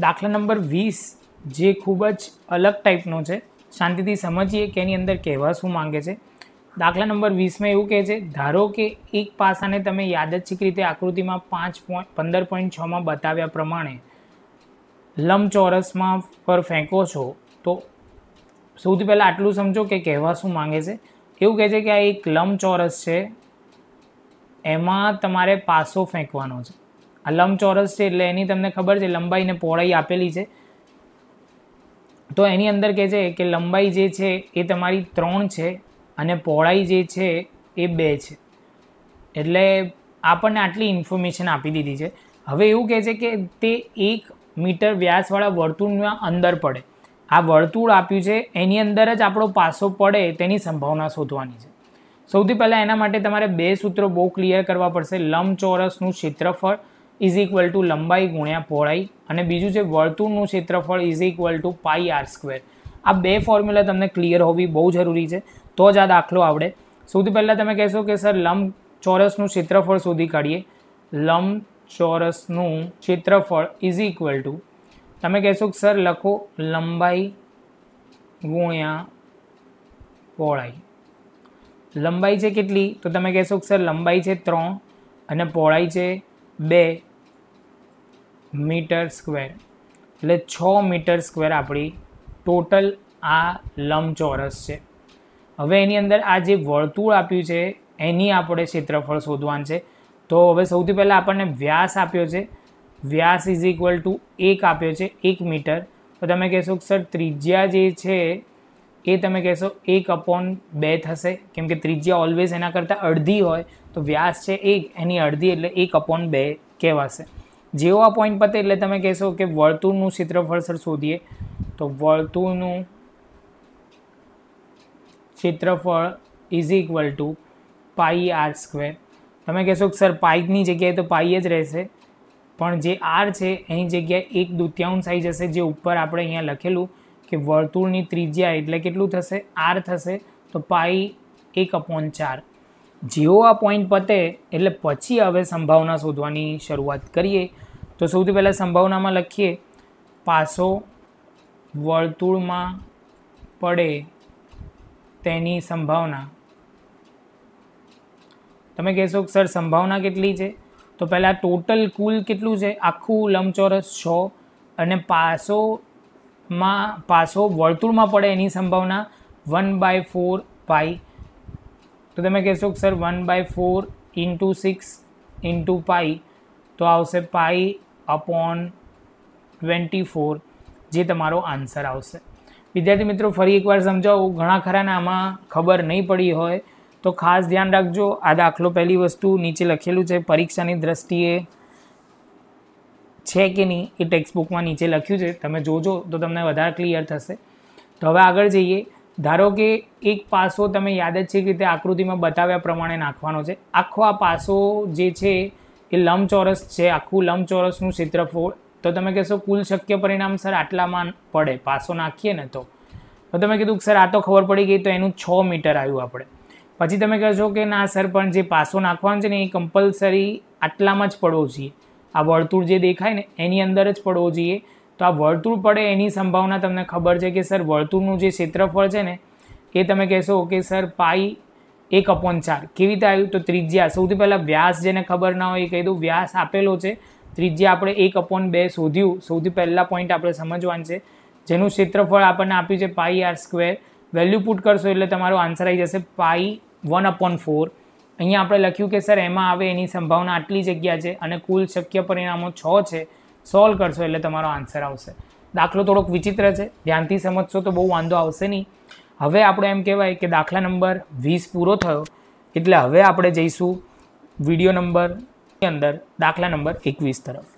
દાખલા નંબર વીસ જે ખૂબ જ અલગ ટાઈપનો છે શાંતિથી સમજીએ કે એની અંદર કહેવા શું માંગે છે દાખલા નંબર વીસમાં એવું કહે છે ધારો કે એક પાસાને તમે યાદચ્છિક રીતે આકૃતિમાં પાંચ પોઈન્ટ પંદર પોઈન્ટ છમાં બતાવ્યા પ્રમાણે લંબચોરસમાં પર ફેંકો છો તો સૌથી પહેલાં આટલું સમજો કે કહેવા શું માંગે છે એવું કહે છે કે આ એક લંબચોરસ છે એમાં તમારે પાસો ફેંકવાનો છે આ લંબચોરસ છે એટલે એની તમને ખબર છે લંબાઈને પહોળાઈ આપેલી છે તો એની અંદર કહે છે કે લંબાઈ જે છે એ તમારી ત્રણ છે અને પહોળાઈ જે છે એ બે છે એટલે આપણને આટલી ઇન્ફોર્મેશન આપી દીધી છે હવે એવું કહે છે કે તે એક મીટર વ્યાસવાળા વર્તુળના અંદર પડે આ વર્તુળ આપ્યું છે એની અંદર જ આપણો પાસો પડે તેની સંભાવના શોધવાની છે સૌથી પહેલાં એના માટે તમારે બે સૂત્રો બહુ ક્લિયર કરવા પડશે લંબચોરસનું ક્ષેત્રફળ ઇઝ ઇક્વલ ટુ લંબાઈ ગુણ્યા પહોળાઈ અને બીજું છે વર્તુળનું ક્ષેત્રફળ is equal to pi r square આ બે ફોર્મ્યુલા તમને ક્લિયર હોવી બહુ જરૂરી છે તો જ આ દાખલો આવડે સૌથી પહેલાં તમે કહેશો કે સર લંબ ચોરસનું ક્ષેત્રફળ શોધી કાઢીએ લંબ ચોરસનું ક્ષેત્રફળ ઇઝ ઇક્વલ ટુ તમે કહેશો કે સર લખો લંબાઈ ગુણ્યા પહોળાઈ લંબાઈ છે કેટલી તો તમે કહેશો કે સર લંબાઈ છે ત્રણ અને પહોળાઈ છે બે મીટર સ્ક્વેર એટલે છ મીટર સ્ક્વેર આપણી ટોટલ આ લંબચોરસ છે હવે એની અંદર આ જે વર્તુળ આપ્યું છે એની આપણે ક્ષેત્રફળ શોધવાનું છે તો હવે સૌથી પહેલાં આપણને વ્યાસ આપ્યો છે વ્યાસ ઇઝ ઇક્વલ ટુ એક આપ્યો છે એક મીટર તો તમે કહેશો કે સર ત્રિજ્યા જે છે એ તમે કહેશો એક અપોન બે થશે કેમ કે ત્રિજ્યા ઓલવેઝ એના કરતાં અડધી હોય તો વ્યાસ છે એક એની અડધી એટલે એક અપોન બે કહેવાશે જેવો આ પોઈન્ટ પતે એટલે તમે કહેશો કે વર્તુળનું ક્ષેત્રફળ સર શોધીએ તો વર્તુળનું ક્ષેત્રફળ is equal to pi r square તમે કહેશો કે સર પાઈની જગ્યાએ તો પાઈ જ રહેશે પણ જે આર છે એની જગ્યાએ એક દુત્યાંશ સાઈઝ હશે જે ઉપર આપણે અહીંયા લખેલું કે વર્તુળની ત્રિજ્યા એટલે કેટલું થશે આર થશે તો પાઈ એક અપોન ચાર જેવો આ પોઈન્ટ પતે એટલે પછી હવે સંભાવના શોધવાની શરૂઆત કરીએ તો સૌથી પહેલાં સંભાવનામાં લખીએ પાસો વર્તુળમાં પડે તેની સંભાવના તમે કહેશો કે સર સંભાવના કેટલી છે તો પહેલાં ટોટલ કુલ કેટલું છે આખું લંબચોરસ છ અને પાસોમાં પાસો વર્તુળમાં પડે એની સંભાવના વન બાય ફોર પાઈ તો તમે કહેશો કે sir one by four into six into pi તો આવશે પાઈ અપોન ટ્વેન્ટી ફોર જે તમારો આન્સર આવશે વિદ્યાર્થી મિત્રો ફરી એકવાર સમજાવું ઘણા ખરાને આમાં ખબર નહીં પડી હોય તો ખાસ ધ્યાન રાખજો આ દાખલો પહેલી વસ્તુ નીચે લખેલું છે પરીક્ષાની દ્રષ્ટિએ છે કે નહીં એ ટેક્સ્ટબુકમાં નીચે લખ્યું છે તમે જોજો તો તમને વધારે ક્લિયર થશે તો હવે આગળ જઈએ ધારો કે એક પાસો તમે યાદ જ છે કે તે આકૃતિમાં બતાવ્યા પ્રમાણે નાખવાનો છે આખો આ પાસો જે છે એ લંબચોરસ છે આખું લંબચોરસનું ક્ષેત્રફળ તો તમે કહેશો કુલ શક્ય પરિણામ સર આટલામાં પડે પાસો નાખીએ ને તો તમે કીધું કે સર આ તો ખબર પડી ગઈ તો એનું છ મીટર આવ્યું આપણે પછી તમે કહેશો કે ના સર પણ જે પાસો નાખવાનો છે ને એ કમ્પલસરી આટલામાં જ પડવો જોઈએ આ વર્તુળ જે દેખાય ને એની અંદર જ પડવો જોઈએ તો આ વર્તુળ પડે એની સંભાવના તમને ખબર છે કે સર વર્તુળનું જે ક્ષેત્રફળ છે ને એ તમે કહેશો કે સર પાઈ એક અપોન ચાર કેવી રીતે આવ્યું તો ત્રિજ્યા સૌથી પહેલાં વ્યાસ જેને ખબર ના હોય એ કહી દઉં વ્યાસ આપેલો છે ત્રિજ્યા આપણે એક અપોન બે શોધ્યું સૌથી પહેલાં પોઈન્ટ આપણે સમજવાનું છે જેનું ક્ષેત્રફળ આપણને આપ્યું છે pi r square value put કરશો એટલે તમારો આન્સર આવી જશે પાઈ વન અપોન ફોર અહીંયા આપણે લખ્યું કે સર એમાં આવે એની સંભાવના આટલી જગ્યા છે અને કુલ શક્ય પરિણામો છ છે સોલ્વ કરશો એટલે તમારો આન્સર આવશે દાખલો થોડોક વિચિત્ર છે ધ્યાનથી સમજશો તો બહુ વાંધો આવશે નહીં હવે આપણે એમ કહેવાય કે દાખલા નંબર વીસ પૂરો થયો એટલે હવે આપણે જઈશું વિડીયો નંબર અંદર દાખલા નંબર એકવીસ તરફ